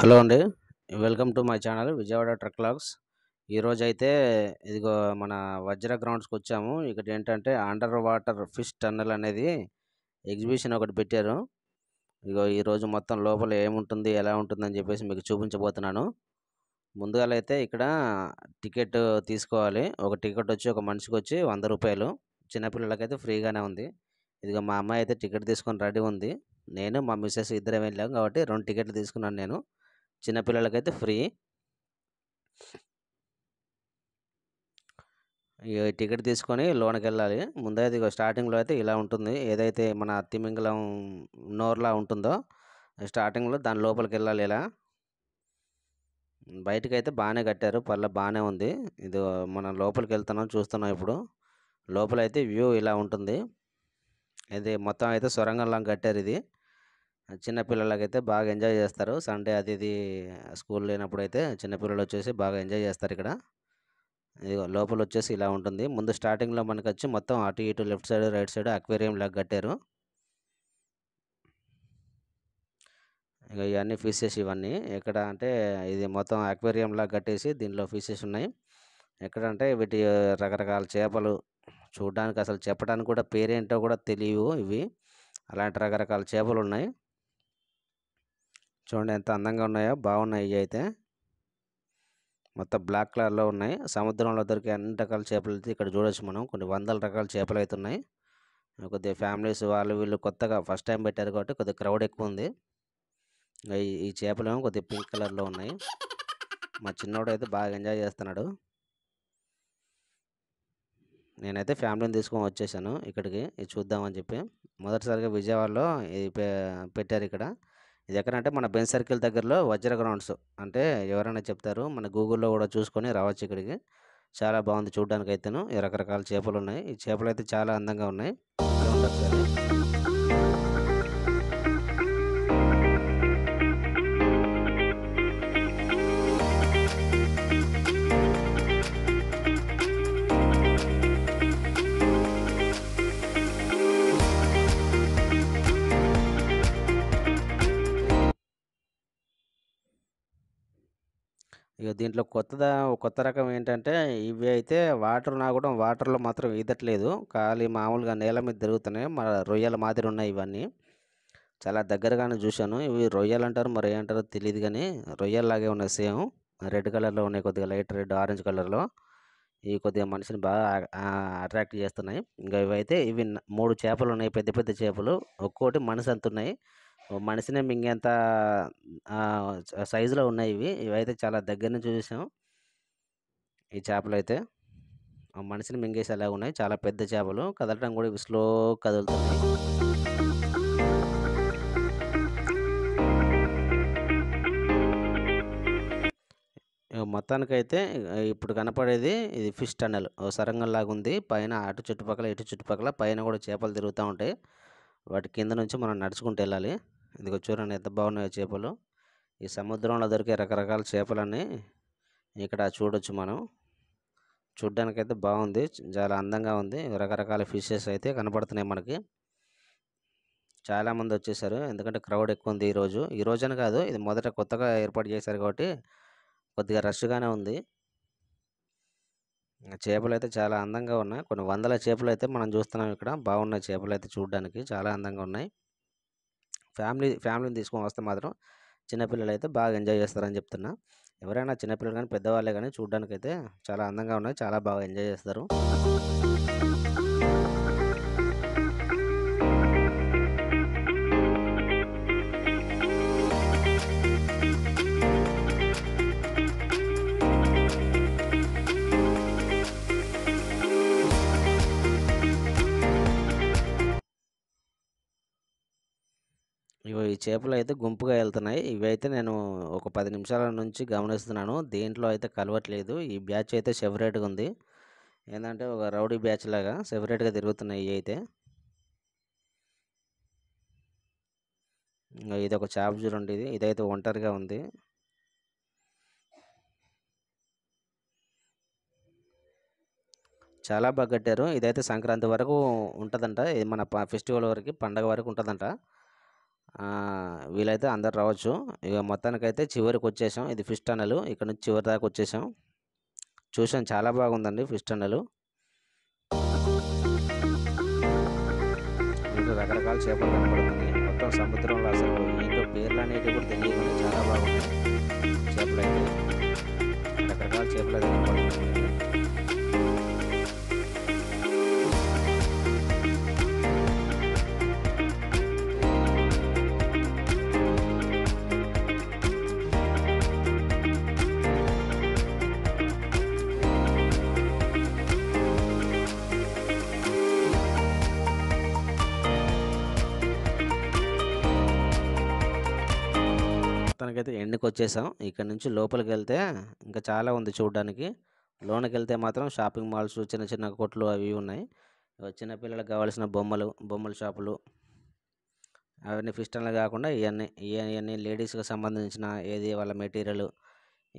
hello అండి welcome to my channel Vijayawada truck logs ఈరోజు అయితే ఇదిగో మన వజ్ర గ్రౌండ్స్కి వచ్చాము ఇక్కడ ఏంటంటే అండర్ వాటర్ ఫిష్ టన్నల్ అనేది ఎగ్జిబిషన్ ఒకటి పెట్టారు ఇదిగో ఈరోజు మొత్తం లోపల ఏముంటుంది ఎలా ఉంటుంది అని చెప్పేసి మీకు చూపించబోతున్నాను ముందుగా అయితే ఇక్కడ టికెట్ తీసుకోవాలి ఒక టికెట్ వచ్చి ఒక మనిషికి వచ్చి వంద రూపాయలు చిన్నపిల్లలకైతే ఫ్రీగానే ఉంది ఇదిగో మా అమ్మాయి అయితే టికెట్ తీసుకొని రెడీ ఉంది నేను మా మిస్సెస్ ఇద్దరం వెళ్ళాం కాబట్టి రెండు టికెట్లు తీసుకున్నాను నేను చిన్నపిల్లలకైతే ఫ్రీ టికెట్ తీసుకొని లోనికి వెళ్ళాలి ముందైతే ఇదిగో స్టార్టింగ్లో అయితే ఇలా ఉంటుంది ఏదైతే మన అత్తిమింగళం నోర్లా ఉంటుందో స్టార్టింగ్లో దాని లోపలికి వెళ్ళాలి ఇలా బయటకు అయితే బాగానే కట్టారు పర్ల బాగానే ఉంది ఇది మనం లోపలికి వెళ్తున్నాం చూస్తున్నాం ఇప్పుడు లోపల అయితే వ్యూ ఇలా ఉంటుంది ఇది మొత్తం అయితే సొరంగంలా కట్టారు ఇది చిన్నపిల్లలకైతే బాగా ఎంజాయ్ చేస్తారు సండే అది ఇది స్కూల్ లేనప్పుడు అయితే చిన్నపిల్లలు వచ్చేసి బాగా ఎంజాయ్ చేస్తారు ఇక్కడ ఇదిగో లోపల వచ్చేసి ఇలా ఉంటుంది ముందు స్టార్టింగ్లో మనకు వచ్చి మొత్తం అటు ఇటు left side right side aquarium లాగా కట్టారు ఇక ఇవన్నీ ఫీసెస్ ఇవన్నీ ఎక్కడ అంటే ఇది మొత్తం అక్వేరియం లాగా కట్టేసి దీనిలో ఫీసెస్ ఉన్నాయి ఎక్కడ అంటే వీటి రకరకాల చేపలు చూడడానికి అసలు చెప్పడానికి కూడా పేరేంటో కూడా తెలియవు ఇవి అలాంటి రకరకాల చేపలు ఉన్నాయి చూడండి ఎంత అందంగా ఉన్నాయో బాగున్నాయి ఇవి అయితే మొత్తం బ్లాక్ కలర్లో ఉన్నాయి సముద్రంలో దొరికే అన్ని రకాల చేపలు అయితే ఇక్కడ చూడొచ్చు మనం కొన్ని వందల రకాల చేపలు అయితే ఉన్నాయి కొద్దిగా ఫ్యామిలీస్ వాళ్ళు వీళ్ళు కొత్తగా ఫస్ట్ టైం పెట్టారు కాబట్టి కొద్దిగా క్రౌడ్ ఎక్కువ ఉంది ఈ చేపలు కొద్దిగా పింక్ కలర్లో ఉన్నాయి మా చిన్నోడు అయితే బాగా ఎంజాయ్ చేస్తున్నాడు నేనైతే ఫ్యామిలీని తీసుకొని వచ్చేసాను ఇక్కడికి ఇది చూద్దామని చెప్పి మొదటిసారిగా విజయవాడలో ఇది పెట్టారు ఇక్కడ ఇది ఎక్కడంటే మన బెన్ సర్కిల్ దగ్గరలో వజ్ర గ్రౌండ్స్ అంటే ఎవరైనా చెప్తారు మన గూగుల్లో కూడా చూసుకొని రావచ్చు ఇక్కడికి చాలా బాగుంది చూడడానికి అయితేను రకరకాల చేపలు ఉన్నాయి ఈ చేపలు అయితే చాలా అందంగా ఉన్నాయి దీంట్లో కొత్తదా కొత్త రకం ఏంటంటే ఇవి అయితే వాటర్ నా కూడా వాటర్లో మాత్రం ఈదట్లేదు ఖాళీ మామూలుగా నేల మీద తిరుగుతున్నాయి మన రొయ్యల మాదిరి ఉన్నాయి ఇవన్నీ చాలా దగ్గరగానే చూశాను ఇవి రొయ్యలు అంటారు మరి ఏమంటారో తెలియదు కానీ రొయ్యల్లాగే ఉన్నాయి సేమ్ రెడ్ కలర్లో ఉన్నాయి కొద్దిగా లైట్ రెడ్ ఆరెంజ్ కలర్లో ఇవి కొద్దిగా మనిషిని బాగా అట్రాక్ట్ చేస్తున్నాయి ఇంకా ఇవైతే ఇవి మూడు చేపలు ఉన్నాయి పెద్ద పెద్ద చేపలు ఒక్కోటి మనసు అంతున్నాయి మనిషిని మింగేంత సైజులో ఉన్నాయి ఇవి ఇవైతే చాలా దగ్గర నుంచి చూసాం ఈ చేపలు అయితే మనిషిని మింగేసేలా ఉన్నాయి చాలా పెద్ద చేపలు కదలటం కూడా ఇవి స్లో కదులుతున్నాయి మొత్తానికైతే ఇప్పుడు కనపడేది ఇది ఫిష్ టన్నెల్ సరంగం లాగా ఉంది పైన అటు చుట్టుపక్కల ఇటు చుట్టుపక్కల పైన కూడా చేపలు తిరుగుతూ ఉంటాయి వాటి కింద నుంచి మనం నడుచుకుంటూ వెళ్ళాలి ఇదిగో చూడండి ఎంత బాగున్నాయో చేపలు ఈ సముద్రంలో దొరికే రకరకాల చేపలన్నీ ఇక్కడ చూడొచ్చు మనం చూడ్డానికైతే బాగుంది చాలా అందంగా ఉంది రకరకాల ఫిషెస్ అయితే కనపడుతున్నాయి మనకి చాలామంది వచ్చేసారు ఎందుకంటే క్రౌడ్ ఎక్కువ ఉంది ఈరోజు ఈ రోజున కాదు ఇది మొదట కొత్తగా ఏర్పాటు చేశారు కాబట్టి కొద్దిగా రష్గానే ఉంది చేపలు అయితే చాలా అందంగా ఉన్నాయి కొన్ని వందల చేపలు అయితే మనం చూస్తున్నాం ఇక్కడ బాగున్నాయి చేపలు అయితే చూడడానికి చాలా అందంగా ఉన్నాయి ఫ్యామిలీ ఫ్యామిలీని తీసుకొని వస్తే మాత్రం చిన్నపిల్లలు అయితే బాగా ఎంజాయ్ చేస్తారని చెప్తున్నా ఎవరైనా చిన్నపిల్లలు కానీ పెద్దవాళ్ళే కానీ చూడడానికి అయితే చాలా అందంగా ఉన్నాయి చాలా బాగా ఎంజాయ్ చేస్తారు చేపలు అయితే గుంపుగా వెళ్తున్నాయి ఇవి అయితే నేను ఒక పది నిమిషాల నుంచి గమనిస్తున్నాను దీంట్లో అయితే కలవట్లేదు ఈ బ్యాచ్ అయితే సెపరేట్గా ఉంది ఏంటంటే ఒక రౌడీ బ్యాచ్ లాగా సెపరేట్గా తిరుగుతున్నాయి ఇవి అయితే ఇది ఒక చేప చూడండి ఇది ఇదైతే ఒంటరిగా ఉంది చాలా బాగా కట్టారు ఇదైతే సంక్రాంతి వరకు ఉంటుందంట ఇది మన ఫెస్టివల్ వరకు పండగ వరకు ఉంటుందంట వీలైతే అందరు రావచ్చు ఇక మొత్తానికైతే చివరికి వచ్చేసాం ఇది ఫిష్ టన్నెల్ ఇక్కడ నుంచి చివరి దాకా వచ్చేసాం చూసాం చాలా బాగుందండి ఫిష్ టన్నెల్ రకరకాల చేపలు కనపడుతుంది మొత్తం సముద్రంలో అసలు ఏంటో పేర్లు అనేటివి కూడా తెలియకుండా చాలా బాగుంటుంది చేపలు అయితే రకరకాల చేపలు కనపడుతుంది మనకైతే ఎండ్కి వచ్చేసాం ఇక్కడ నుంచి లోపలికి వెళ్తే ఇంకా చాలా ఉంది చూడడానికి లోనికి వెళ్తే మాత్రం షాపింగ్ మాల్స్ చిన్న చిన్న కొట్లు అవి ఉన్నాయి చిన్నపిల్లలకు కావాల్సిన బొమ్మలు బొమ్మల షాపులు అవన్నీ ఫిస్టన్లు కాకుండా ఇవన్నీ ఇవన్నీ లేడీస్కి సంబంధించిన ఏది వాళ్ళ మెటీరియల్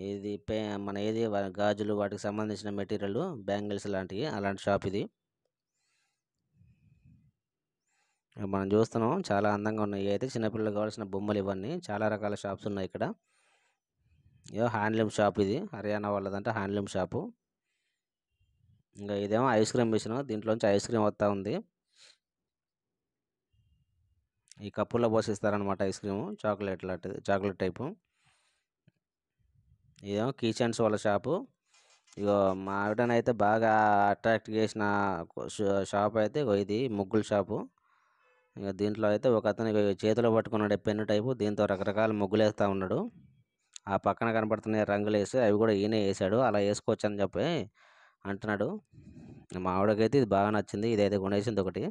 ఏది పే మన ఏది గాజులు వాటికి సంబంధించిన మెటీరియల్ బ్యాంగిల్స్ లాంటివి అలాంటి షాప్ ఇది మనం చూస్తున్నాం చాలా అందంగా ఉన్నాయి అయితే చిన్నపిల్లలకు కావాల్సిన బొమ్మలు ఇవన్నీ చాలా రకాల షాప్స్ ఉన్నాయి ఇక్కడ ఇదో హ్యాండ్లూమ్ షాప్ ఇది హర్యానా వాళ్ళదంటే హ్యాండ్లూమ్ షాపు ఇంకా ఇదేమో ఐస్ క్రీమ్ మిషన్ దీంట్లోంచి ఐస్ క్రీమ్ వస్తూ ఉంది ఈ కప్పుల్లో పోసిస్తారనమాట ఐస్ క్రీము చాక్లెట్ లాంటిది చాక్లెట్ టైపు ఇదేమో కిచెన్స్ వాళ్ళ షాపు ఇగో మా ఆవిడనైతే బాగా అట్రాక్ట్ చేసిన షాప్ అయితే ఇది ముగ్గుల షాపు ఇక దీంట్లో అయితే ఒక అతను చేతిలో పట్టుకున్నాడు పెన్ను టైపు దీంతో రకరకాల ముగ్గులు వేస్తూ ఉన్నాడు ఆ పక్కన కనపడుతున్న రంగులు వేసి అవి కూడా ఈయనే వేసాడు అలా వేసుకోవచ్చు అని చెప్పి అంటున్నాడు మా ఆవిడకైతే ఇది బాగా నచ్చింది ఇదైతే కొనేసింది ఒకటి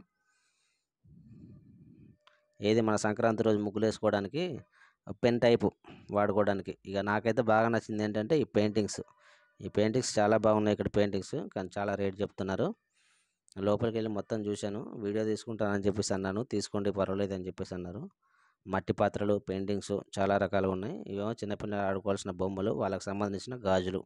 ఏది మన సంక్రాంతి రోజు ముగ్గులు వేసుకోవడానికి పెన్ టైపు వాడుకోవడానికి ఇక నాకైతే బాగా నచ్చింది ఏంటంటే ఈ పెయింటింగ్స్ ఈ పెయింటింగ్స్ చాలా బాగున్నాయి ఇక్కడ పెయింటింగ్స్ కానీ చాలా రేట్ చెప్తున్నారు లోపలికి వెళ్ళి మొత్తం చూశాను వీడియో తీసుకుంటానని చెప్పేసి అన్నాను తీసుకోండి పర్వాలేదు అని చెప్పేసి అన్నారు మట్టి పాత్రలు పెయింటింగ్స్ చాలా రకాలు ఉన్నాయి ఇవేమో చిన్నపిల్లలు ఆడుకోవాల్సిన బొమ్మలు వాళ్ళకి సంబంధించిన గాజులు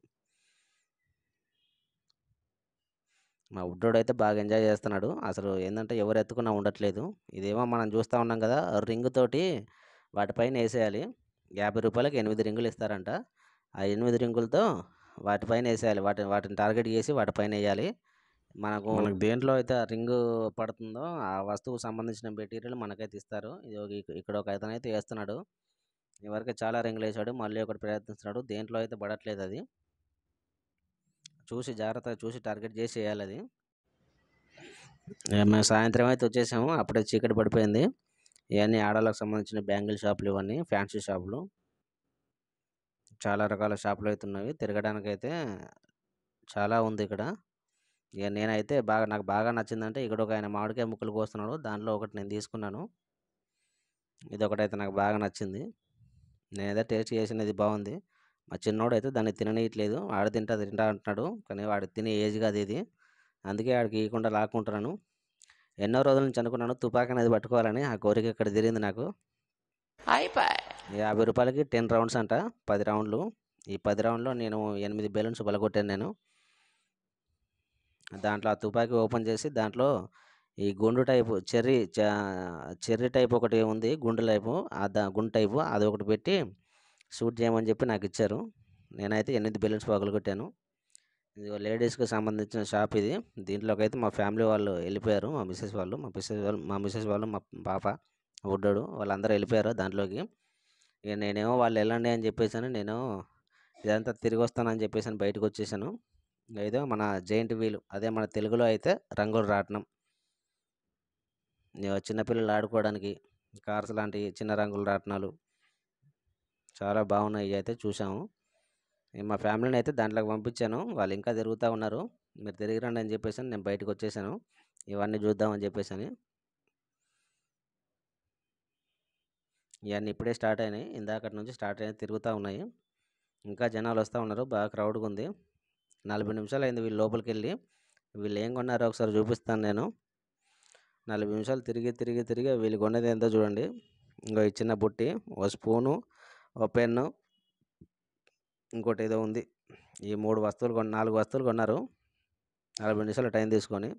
మా ఉడ్డోడు అయితే బాగా ఎంజాయ్ చేస్తున్నాడు అసలు ఏంటంటే ఎవరు ఎత్తుకున్నా ఉండట్లేదు ఇదేమో మనం చూస్తూ ఉన్నాం కదా రింగ్ తోటి వాటిపైన వేసేయాలి యాభై రూపాయలకి ఎనిమిది రింగులు ఇస్తారంట ఆ ఎనిమిది రింగులతో వాటిపైన వేసేయాలి వాటి వాటిని టార్గెట్ చేసి వాటిపైన వేయాలి మనకు మనకు దేంట్లో అయితే రింగ్ పడుతుందో ఆ వస్తువుకు సంబంధించిన మెటీరియల్ మనకైతే ఇస్తారు ఇది ఇక్కడ ఒక అతను అయితే వేస్తున్నాడు ఇవరకు చాలా రింగులు వేసాడు మళ్ళీ ఒకటి ప్రయత్నిస్తున్నాడు దేంట్లో అయితే పడట్లేదు అది చూసి జాగ్రత్తగా చూసి టార్గెట్ చేసి వేయాలి అది మేము సాయంత్రం అయితే వచ్చేసాము అప్పుడే చీకటి పడిపోయింది ఇవన్నీ ఆడాలకు సంబంధించిన బ్యాంగిల్ షాపులు ఇవన్నీ ఫ్యాన్సీ షాపులు చాలా రకాల షాపులు అయితే ఉన్నవి తిరగడానికి అయితే చాలా ఉంది ఇక్కడ ఇక నేనైతే బాగా నాకు బాగా నచ్చిందంటే ఇక్కడ ఒక ఆయన మామిడికాయ ముక్కలు కోస్తున్నాడు దాంట్లో ఒకటి నేను తీసుకున్నాను ఇది ఒకటైతే నాకు బాగా నచ్చింది నేనైతే టేస్ట్ చేసినది బాగుంది మా చిన్నోడు అయితే దాన్ని తిననీయట్లేదు ఆడ తింటా తింటా అంటున్నాడు కానీ వాడు తినే ఏజ్ కాదు ఇది అందుకే ఆడికి ఇవ్వకుండా లాక్కుంటున్నాను ఎన్నో రోజుల నుంచి అనుకున్నాను తుపాక అనేది పట్టుకోవాలని ఆ కోరిక ఇక్కడ తిరిగింది నాకు యాభై రూపాయలకి టెన్ రౌండ్స్ అంట పది రౌండ్లు ఈ పది రౌండ్లో నేను ఎనిమిది బెలూన్స్ బలగొట్టాను నేను దాంట్లో ఆ తుపాకీ ఓపెన్ చేసి దాంట్లో ఈ గుండు టైపు చెర్రీ చెర్రీ టైప్ ఒకటి ఉంది గుండు టైపు ఆ గుండు టైపు అది ఒకటి పెట్టి షూట్ చేయమని చెప్పి నాకు ఇచ్చారు నేనైతే ఎనిమిది బెలూన్స్ పగలు కొట్టాను ఇది లేడీస్కి సంబంధించిన షాప్ ఇది దీంట్లోకి అయితే మా ఫ్యామిలీ వాళ్ళు వెళ్ళిపోయారు మా మిస్సెస్ వాళ్ళు మా మిస్సెస్ వాళ్ళు మా మిస్సెస్ వాళ్ళు మా పాప బుడ్డోడు వాళ్ళందరూ వెళ్ళిపోయారు దాంట్లోకి ఇక నేనేమో వాళ్ళు వెళ్ళండి అని చెప్పేసాను నేను ఇదంతా తిరిగి వస్తానని చెప్పేసి బయటకు వచ్చేసాను ఏదో మన జైంట్ వీలు అదే మన తెలుగులో అయితే రంగులు రాట్నం చిన్నపిల్లలు ఆడుకోవడానికి కార్స్ లాంటి చిన్న రంగుల రాట్నాలు చాలా బాగున్నాయి అయితే చూసాము మా ఫ్యామిలీని అయితే దాంట్లోకి పంపించాను వాళ్ళు ఇంకా తిరుగుతూ ఉన్నారు మీరు తిరిగి రండి అని చెప్పేసి నేను బయటకు వచ్చేసాను ఇవన్నీ చూద్దామని చెప్పేసి అని ఇవన్నీ ఇప్పుడే స్టార్ట్ అయినాయి ఇందాక నుంచి స్టార్ట్ అయినాయి తిరుగుతూ ఉన్నాయి ఇంకా జనాలు వస్తూ ఉన్నారు బాగా క్రౌడ్గా ఉంది నలభై నిమిషాలు అయింది వీళ్ళు లోపలికి వెళ్ళి వీళ్ళు ఏం కొన్నారో ఒకసారి చూపిస్తాను నేను నలభై నిమిషాలు తిరిగి తిరిగి తిరిగి వీళ్ళు కొన్నది ఎంతో చూడండి ఇంకో చిన్న బుట్టి ఓ స్పూను ఓ పెన్ను ఇంకోటి ఏదో ఉంది ఈ మూడు వస్తువులు కొన్ని నాలుగు వస్తువులు కొన్నారు నలభై నిమిషాలు టైం తీసుకొని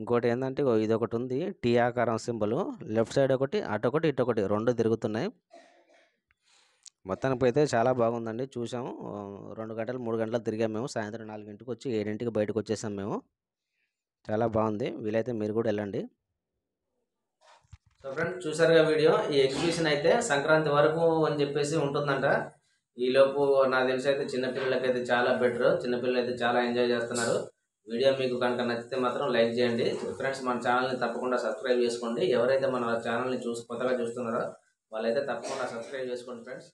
ఇంకోటి ఏంటంటే ఇది ఒకటి ఉంది టీ ఆకారం సింబల్ లెఫ్ట్ సైడ్ ఒకటి అటు ఒకటి ఇటు ఒకటి రెండు తిరుగుతున్నాయి మొత్తానికి అయితే చాలా బాగుందండి చూసాము రెండు గంటలు మూడు గంటలు తిరిగాము మేము సాయంత్రం నాలుగింటికి వచ్చి ఏడింటికి బయటకు వచ్చేసాం మేము చాలా బాగుంది వీలైతే మీరు కూడా వెళ్ళండి సో ఫ్రెండ్స్ చూసారుగా వీడియో ఈ ఎగ్జిబిషన్ అయితే సంక్రాంతి వరకు అని చెప్పేసి ఉంటుందంట ఈలోపు నాకు తెలిసి అయితే చిన్నపిల్లలకి అయితే చాలా బెటర్ చిన్నపిల్లలు అయితే చాలా ఎంజాయ్ చేస్తున్నారు వీడియో మీకు కనుక నచ్చితే మాత్రం లైక్ చేయండి ఫ్రెండ్స్ మన ఛానల్ని తప్పకుండా సబ్స్క్రైబ్ చేసుకోండి ఎవరైతే మన ఛానల్ని చూసి కొత్తగా చూస్తున్నారో వాళ్ళైతే తప్పకుండా సబ్స్క్రైబ్ చేసుకోండి ఫ్రెండ్స్